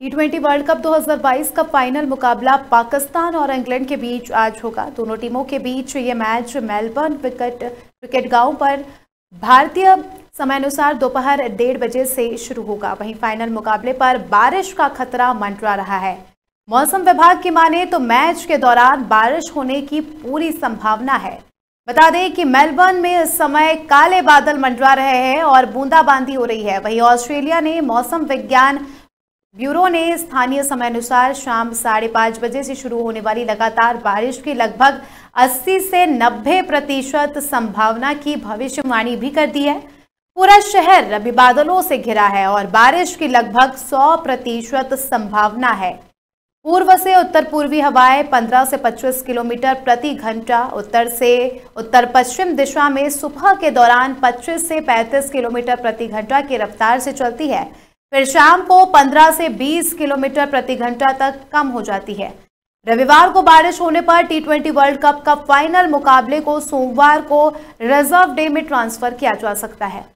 T twenty world cup 2022 का final मुकाबला पाकिस्तान और इंग्लैंड के बीच आज होगा दोनों टीमों के बीच ये मैच मेलबर्न क्रिकेट क्रिकेट गांव पर भारतीय समयानुसार दोपहर डेढ़ बजे से शुरू होगा वहीं फाइनल मुकाबले पर बारिश का खतरा मंडरा रहा है मौसम विभाग की माने तो मैच के दौरान बारिश होने की पूरी संभावना है बता दें कि मेलबर्न में इस समय काले बादल मंडरा रहे हैं और बूंदाबांदी हो रही है वहीं ऑस्ट्रेलिया ने मौसम विज्ञान ब्यूरो ने स्थानीय समय अनुसार शाम साढ़े पाँच बजे से शुरू होने वाली लगातार बारिश की लगभग 80 से 90 प्रतिशत संभावना की भविष्यवाणी भी कर दी है पूरा शहर रबी बादलों से घिरा है और बारिश की लगभग 100 प्रतिशत संभावना है पूर्व से उत्तर पूर्वी हवाएं 15 से 25 किलोमीटर प्रति घंटा उत्तर से उत्तर पश्चिम दिशा में सुबह के दौरान 25 से 35 किलोमीटर प्रति घंटा की रफ्तार से चलती है फिर शाम को 15 से 20 किलोमीटर प्रति घंटा तक कम हो जाती है रविवार को बारिश होने पर टी ट्वेंटी वर्ल्ड कप का फाइनल मुकाबले को सोमवार को रिजर्व डे में ट्रांसफर किया जा सकता है